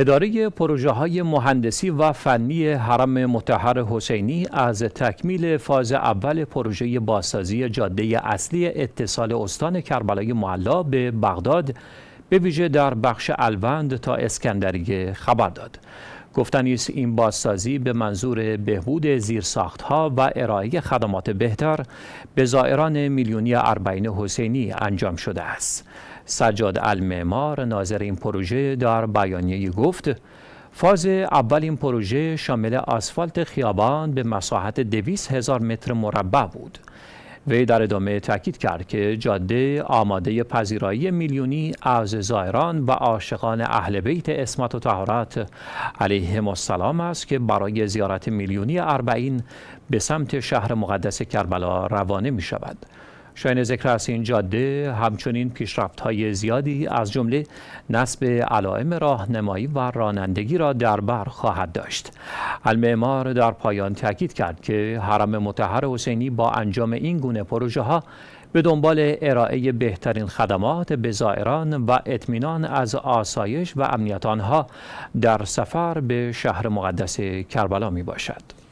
اداره پروژه های مهندسی و فنی حرم متحر حسینی از تکمیل فاز اول پروژه بازسازی جاده اصلی اتصال استان کربلای معلا به بغداد به ویژه در بخش الوند تا اسکندریه خبر داد. گفتن این بازسازی به منظور بهبود زیرساختها و ارائه خدمات بهتر به زائران میلیونی اربعین حسینی انجام شده است سجاد المعمار ناظر این پروژه در بیانیه گفت فاز اول این پروژه شامل آسفالت خیابان به مساحت دویس هزار متر مربع بود وی در ادامه تاکید کرد که جاده آماده پذیرایی میلیونی از زائران و عاشقان اهل بیت اسمت و طهارت علیه السلام است که برای زیارت میلیونی اربعین به سمت شهر مقدس کربلا روانه می شود. شاین ذکر است این جاده همچنین پیشرفت های زیادی از جمله نصب علائم راهنمایی و رانندگی را در بر خواهد داشت المعمار در پایان تاکید کرد که حرم متحر حسینی با انجام این گونه پروژه ها به دنبال ارائه بهترین خدمات به زائران و اطمینان از آسایش و امنیت آنها در سفر به شهر مقدس کربلا می باشد.